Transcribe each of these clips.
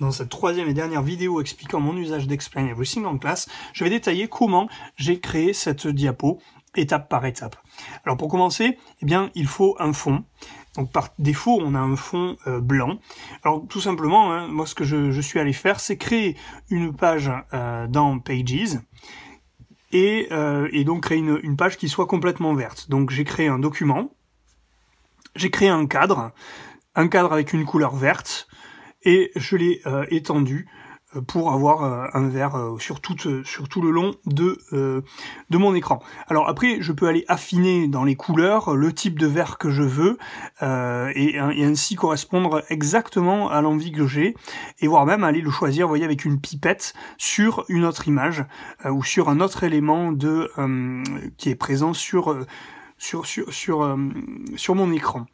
Dans cette troisième et dernière vidéo expliquant mon usage d'Explain Everything en classe, je vais détailler comment j'ai créé cette diapo étape par étape. Alors pour commencer, eh bien, il faut un fond. Donc par défaut, on a un fond euh, blanc. Alors tout simplement, hein, moi ce que je, suis allé faire, c'est créer une page euh, dans Pages et, euh, donc créer une, page qui soit complètement verte. Donc j'ai créé un document, j'ai créé un cadre, un cadre avec une couleur verte, et je l'ai euh, étendu euh, pour avoir euh, un verre sur tout, sur tout le long de, de mon écran. Alors après, je peux aller affiner dans les couleurs le type de verre que je veux hein, et, ainsi correspondre exactement à l'envie que j'ai et voire même aller le choisir, voyez, avec une pipette sur une autre image ou sur un autre élément de qui est présent sur sur, sur, sur, euh, sur mon écran.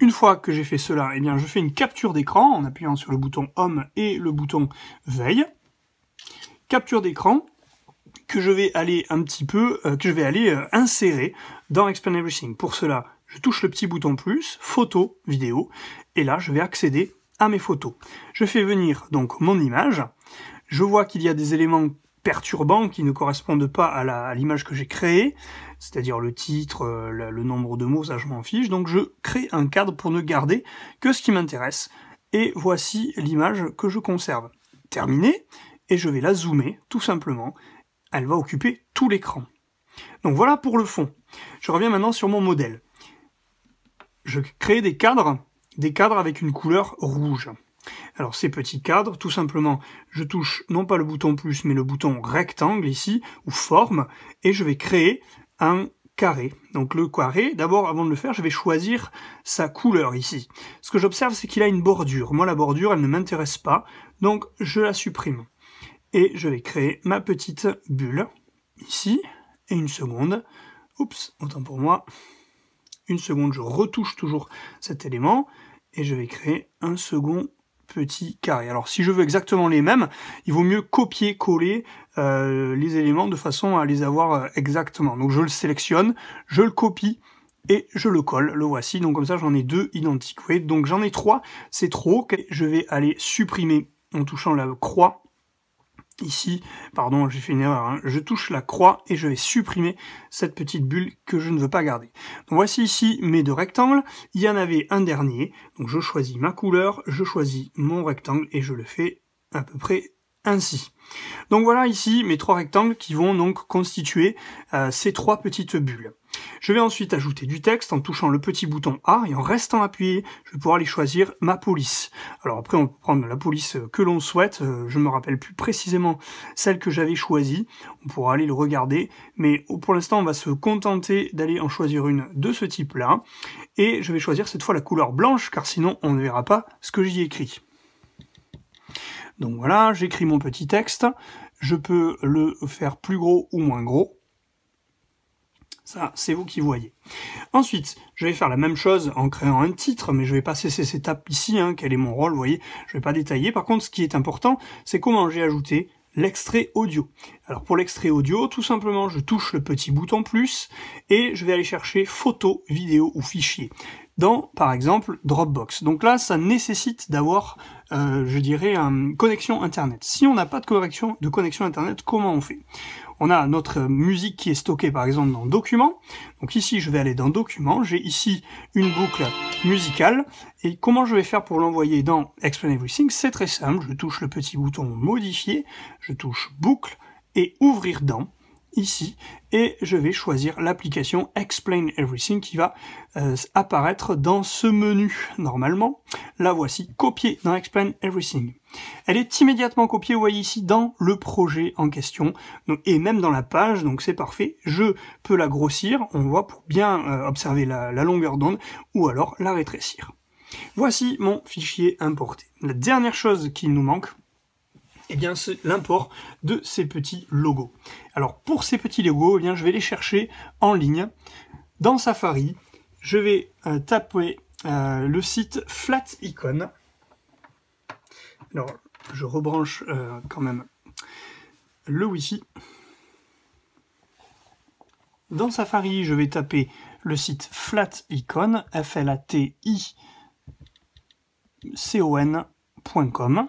Une fois que j'ai fait cela, eh bien, je fais une capture d'écran en appuyant sur le bouton Home et le bouton Veille. Capture d'écran que je vais aller un petit peu, euh, que je vais aller euh, insérer dans Explain Everything. Pour cela, je touche le petit bouton plus, photo, vidéo, et là, je vais accéder à mes photos. Je fais venir donc mon image. Je vois qu'il y a des éléments perturbants qui ne correspondent pas à l'image que j'ai créée, c'est-à-dire le titre, euh, le, nombre de mots, ça je m'en fiche. Donc je crée un cadre pour ne garder que ce qui m'intéresse. Et voici l'image que je conserve. Terminée, et je vais la zoomer, tout simplement. Elle va occuper tout l'écran. Donc voilà pour le fond. Je reviens maintenant sur mon modèle. Je crée des cadres, des cadres avec une couleur rouge. Alors ces petits cadres, tout simplement, je touche non pas le bouton plus, mais le bouton rectangle ici, ou forme, et je vais créer un carré. Donc le carré, d'abord avant de le faire, je vais choisir sa couleur ici. Ce que j'observe, c'est qu'il a une bordure. Moi, la bordure, elle ne m'intéresse pas, donc je la supprime. Et je vais créer ma petite bulle, ici, et une seconde. Oups, autant pour moi. Une seconde, je retouche toujours cet élément, et je vais créer un second petit carré, Alors si je veux exactement les mêmes, il vaut mieux copier-coller euh, les éléments de façon à les avoir euh, exactement. Donc je le sélectionne, je le copie, et je le colle, le voici, donc comme ça j'en ai deux identiques, vous donc j'en ai trois, c'est trop, je vais aller supprimer en touchant la croix ici, pardon, j'ai fait une erreur, hein. je touche la croix et je vais supprimer cette petite bulle que je ne veux pas garder. voici ici mes deux rectangles, il y en avait un dernier, donc je choisis ma couleur, je choisis mon rectangle et je le fais à peu près ainsi. Donc voilà ici mes trois rectangles qui vont donc constituer euh, ces trois petites bulles. Je vais ensuite ajouter du texte en touchant le petit bouton A et en restant appuyé, je vais pouvoir aller choisir ma police. Alors après on peut prendre la police que l'on souhaite, euh, je me rappelle plus précisément celle que j'avais choisie, on pourra aller le regarder, mais pour l'instant on va se contenter d'aller en choisir une de ce type là, et je vais choisir cette fois la couleur blanche car sinon on ne verra pas ce que j'y ai écrit. Donc voilà, j'écris mon petit texte, je peux le faire plus gros ou moins gros. Ça, c'est vous qui voyez. Ensuite, je vais faire la même chose en créant un titre, mais je vais pas passer ces étapes ici, hein, quel est mon rôle, vous voyez, je ne vais pas détailler. Par contre, ce qui est important, c'est comment j'ai ajouté l'extrait audio. Alors pour l'extrait audio, tout simplement, je touche le petit bouton plus et je vais aller chercher photo, vidéo ou fichier dans, par exemple, Dropbox. Donc là, ça nécessite d'avoir, euh, je dirais, une connexion Internet. Si on n'a pas de connexion, de connexion Internet, comment on fait on a notre musique qui est stockée par exemple dans Documents. Donc ici, je vais aller dans Documents. J'ai ici une boucle musicale. Et comment je vais faire pour l'envoyer dans Explain Everything C'est très simple. Je touche le petit bouton Modifier. Je touche Boucle et Ouvrir dans ici et je vais choisir l'application Explain Everything qui va euh, apparaître dans ce menu normalement. La voici, copiée dans Explain Everything. Elle est immédiatement copiée, vous voyez ici, dans le projet en question, et même dans la page, donc c'est parfait. Je peux la grossir, on voit, pour bien euh, observer la, la longueur d'onde, ou alors la rétrécir. Voici mon fichier importé. La dernière chose qu'il nous manque, et eh bien, c'est l'import de ces petits logos. Alors, pour ces petits logos, eh je vais les chercher en ligne. Dans Safari, je vais euh, taper euh, le site Flat Icon. Alors, je rebranche euh, quand même le Wi-Fi. Dans Safari, je vais taper le site Flat Icon, F-L-A-T-I-C-O-N.com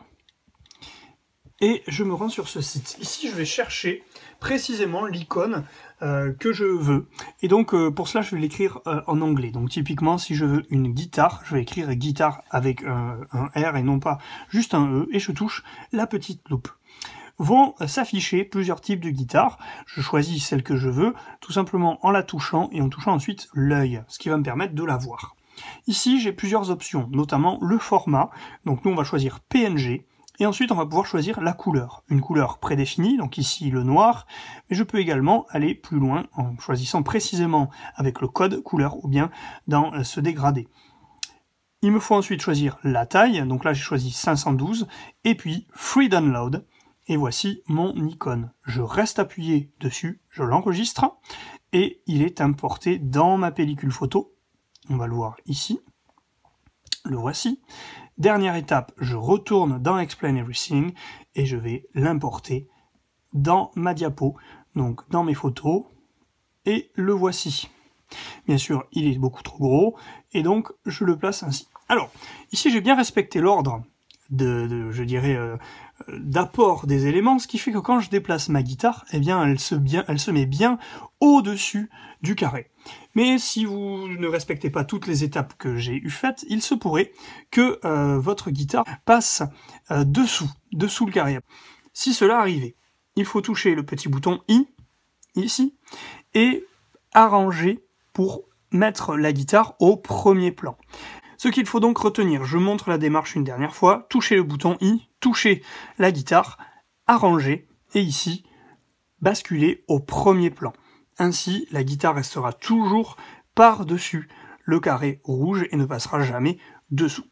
et je me rends sur ce site. Ici, je vais chercher précisément l'icône euh, que je veux. Et donc, euh, pour cela, je vais l'écrire euh, en anglais. Donc, typiquement, si je veux une guitare, je vais écrire guitare avec un, un R et non pas juste un E, et je touche la petite loupe vont s'afficher plusieurs types de guitares. Je choisis celle que je veux, tout simplement en la touchant et en touchant ensuite l'œil, ce qui va me permettre de la voir. Ici, j'ai plusieurs options, notamment le format. Donc nous, on va choisir PNG. Et ensuite, on va pouvoir choisir la couleur. Une couleur prédéfinie, donc ici le noir, mais je peux également aller plus loin en choisissant précisément avec le code couleur ou bien dans euh, ce dégradé. Il me faut ensuite choisir la taille, donc là j'ai choisi 512, et puis Free Download, et voici mon icône. Je reste appuyé dessus, je l'enregistre, et il est importé dans ma pellicule photo. On va le voir ici, le voici. Dernière étape, je retourne dans Explain Everything et je vais l'importer dans ma diapo, donc dans mes photos, et le voici. Bien sûr, il est beaucoup trop gros, et donc je le place ainsi. Alors, ici j'ai bien respecté l'ordre de, je dirais, euh, d'apport des éléments, ce qui fait que quand je déplace ma guitare, eh bien, elle se, bien, elle se met bien au-dessus du carré. Mais si vous ne respectez pas toutes les étapes que j'ai eu faites, il se pourrait que euh, votre guitare passe euh, dessous, dessous le carré. Si cela arrivait, il faut toucher le petit bouton I, ici, et arranger pour mettre la guitare au premier plan. Ce qu'il faut donc retenir, je montre la démarche une dernière fois, toucher le bouton I, toucher la guitare, arranger, et ici, basculer au premier plan. Ainsi, la guitare restera toujours par-dessus le carré rouge et ne passera jamais dessous.